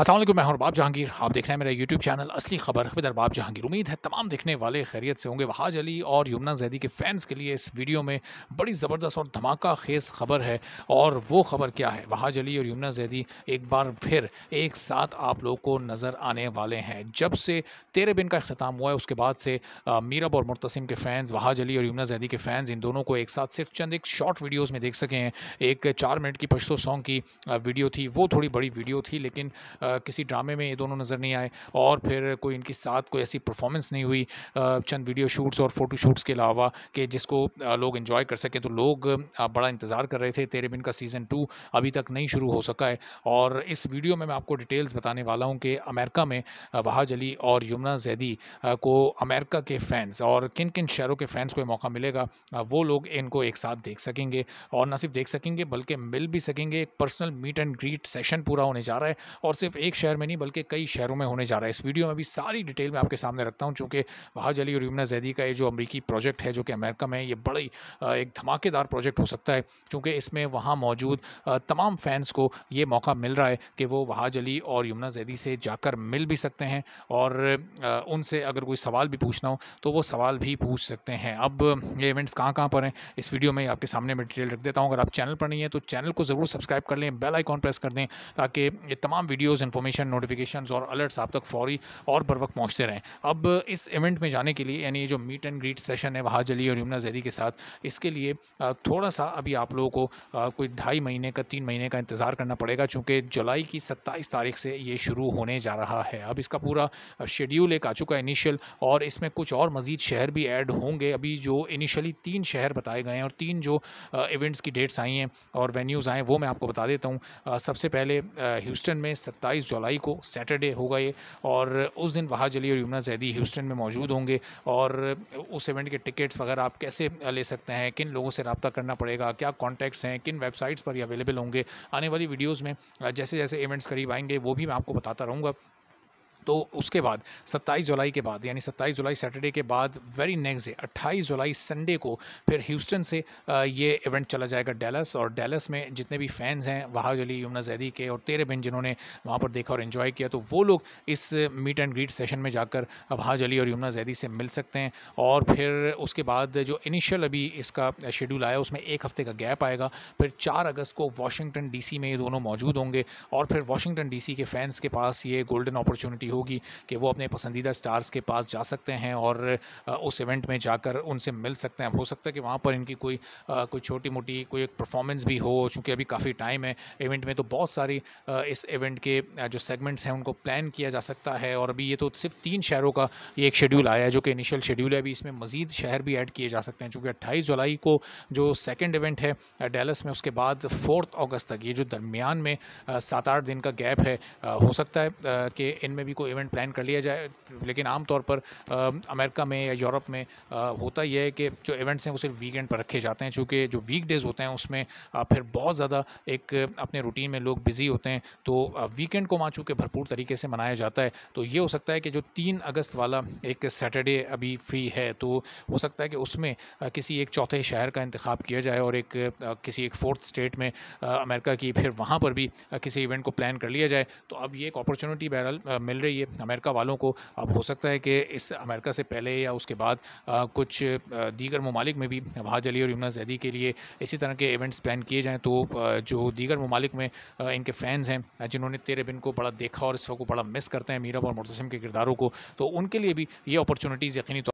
असल मैं अरबाब जहांगीर आप देख रहे हैं मेरा यूट्यूब चैनल असली खबर विद अरबाब जहांगीर उम्मीद है तमाम देखने वाले खैरियत से होंगे वहाज अली और यमुना जैदी के फैंस के लिए इस वीडियो में बड़ी ज़बरदस्त और धमाका खेज खबर है और वो खबर क्या है वहाज अली और यमुना जैदी एक बार फिर एक साथ आप लोग को नज़र आने वाले हैं जब से तेरह बिन का अख्ताम हुआ है उसके बाद से मीरब और मुतसम के फैंस वहाज अली और यमुना जैदी के फैंस इन दोनों को एक साथ सिर्फ चंद एक शॉर्ट वीडियोज़ में देख सकें हैं एक चार मिनट की पश्तो सॉन्ग की वीडियो थी वो थोड़ी बड़ी वीडियो थी लेकिन किसी ड्रामे में ये दोनों नज़र नहीं आए और फिर कोई इनके साथ कोई ऐसी परफॉर्मेंस नहीं हुई चंद वीडियो शूट्स और फ़ोटो शूट्स के अलावा कि जिसको लोग इन्जॉय कर सकें तो लोग बड़ा इंतज़ार कर रहे थे तेरे बिन का सीज़न टू अभी तक नहीं शुरू हो सका है और इस वीडियो में मैं आपको डिटेल्स बताने वाला हूँ कि अमेरिका में वहाज अली और यमुना जैदी को अमेरिका के फ़ैन्स और किन किन शहरों के फ़ैन्स को ये मौका मिलेगा वो लोग इनको एक साथ देख सकेंगे और ना सिर्फ देख सकेंगे बल्कि मिल भी सकेंगे एक personal meet and greet session पूरा होने जा रहा है और सिर्फ सिर्फ एक शहर में नहीं बल्कि कई शहरों में होने जा रहा है इस वीडियो में भी सारी डिटेल में आपके सामने रखता हूँ चूँकि वहाज अली और यमुना जैदी का ये जो अमरीकी प्रोजेक्ट है जो कि अमेरिका में ये बड़ी एक धमाकेदार प्रोजेक्ट हो सकता है चूँकि इसमें वहाँ मौजूद तमाम फैंस को ये मौका मिल रहा है कि वो वहाज अली और यमुना जैदी से जाकर मिल भी सकते हैं और उनसे अगर कोई सवाल भी पूछना हो तो वो सवाल भी पूछ सकते हैं अब ये इवेंट्स कहाँ कहाँ पर हैं इस वीडियो में आपके सामने मैं डिटेल रख देता हूँ अगर आप चैनल पर नहीं है तो चैनल को ज़रूर सब्सक्राइब कर लें बेल आइकॉन प्रेस कर दें ताकि ये तमाम वीडियोज़ वीडियोस इन्फॉर्मेशन नोटिफिकेशन और अलर्ट्स आप तक फौरी और बर वक्त पहुँचते रहें अब इस इवेंट में जाने के लिए यानी ये जो मीट एंड ग्रीट सेशन है वहाज अली और यमुना जैदी के साथ इसके लिए थोड़ा सा अभी आप लोगों को कोई ढाई महीने का तीन महीने का इंतज़ार करना पड़ेगा चूँकि जुलाई की सत्ताईस तारीख से ये शुरू होने जा रहा है अब इसका पूरा शेड्यूल एक आ चुका है इनिशियल और इसमें कुछ और मज़ीद शहर भी ऐड होंगे अभी जो इनिशियली तीन शहर बताए गए हैं और तीन जो इवेंट्स की डेट्स आई हैं और वेन्यूज़ आएँ वो मैं आपको बता देता हूँ सबसे पहले ह्यूस्टन में सत्ताईस सत्ताईस जुलाई को सैटरडे होगा ये और उस दिन वहाँ जली और यमुना जैदी ह्यूस्टन में मौजूद होंगे और उस इवेंट के टिकट्स वगैरह आप कैसे ले सकते हैं किन लोगों से रबता करना पड़ेगा क्या कॉन्टैक्ट्स हैं किन वेबसाइट्स पर ये अवेलेबल होंगे आने वाली वीडियोज़ में जैसे जैसे इवेंट्स करीब आएंगे वो भी मैं आपको बताता रहूँगा तो उसके बाद 27 जुलाई के बाद यानी 27 जुलाई सैटरडे के बाद वेरी नेक्स्ट डे 28 जुलाई संडे को फिर ह्यूस्टन से ये इवेंट चला जाएगा डेलस और डेलस में जितने भी फैंस हैं वहाज अली यमुना जैदी के और तेरे बिन जिन्होंने वहाँ पर देखा और इन्जॉय किया तो वो लोग इस मीट एंड ग्रीट सेशन में जाकर वहाज अली और यमुना जैदी से मिल सकते हैं और फिर उसके बाद जो इनिशियल अभी इसका शेड्यूल आया उसमें एक हफ्ते का गैप आएगा फिर चार अगस्त को वाशिंगटन डी में ये दोनों मौजूद होंगे और फिर वाशिंगटन डी के फैंस के पास ये गोल्डन अपॉर्चुनिटी होगी कि वो अपने पसंदीदा स्टार्स के पास जा सकते हैं और उस इवेंट में जाकर उनसे मिल सकते हैं हो सकता है कि वहाँ पर इनकी कोई कोई छोटी मोटी कोई एक परफॉर्मेंस भी हो चूँकि अभी काफ़ी टाइम है इवेंट में तो बहुत सारी इस इवेंट के जो सेगमेंट्स हैं उनको प्लान किया जा सकता है और अभी ये तो सिर्फ तीन शहरों का ये एक शेड्यूल आया है जो कि इनिशियल शेड्यूल है अभी इसमें मज़ीद शहर भी ऐड किए जा सकते हैं चूँकि अट्ठाईस जुलाई को जो सेकेंड इवेंट है डेलस में उसके बाद फोर्थ अगस्त तक ये जो दरमियान में सात आठ दिन का गैप है हो सकता है कि इनमें भी को इवेंट प्लान कर लिया जाए लेकिन आमतौर पर अमेरिका में या यूरोप में होता यह है कि जो इवेंट्स हैं वो सिर्फ वीकेंड पर रखे जाते हैं चूँकि जो वीक डेज़ होते हैं उसमें फिर बहुत ज़्यादा एक अपने रूटीन में लोग बिज़ी होते हैं तो वीकेंड को माँ चूँकि भरपूर तरीके से मनाया जाता है तो ये हो सकता है कि जो तीन अगस्त वाला एक सैटरडे अभी फ्री है तो हो सकता है कि उसमें किसी एक चौथे शहर का इंतखब किया जाए और एक किसी एक फोर्थ स्टेट में अमेरिका की फिर वहाँ पर भी किसी इवेंट को प्लान कर लिया जाए तो अब ये एक अपॉर्चुनिटी बहरहाल मिल रही रही है अमेरिका वालों को अब हो सकता है कि इस अमेरिका से पहले या उसके बाद आ, कुछ दीगर ममालिक में भी अली और यमुना जैदी के लिए इसी तरह के इवेंट्स प्लान किए जाएँ तो जो दीगर ममालिक में इनके फ़ैन्स हैं जिन्होंने तेरे बिन को बड़ा देखा और इस वक्त को बड़ा मिस करते हैं मीरब और मुतसम के किरदारों को तो उनके लिए भी ये अपॉर्चुनिटीज़ यकीनी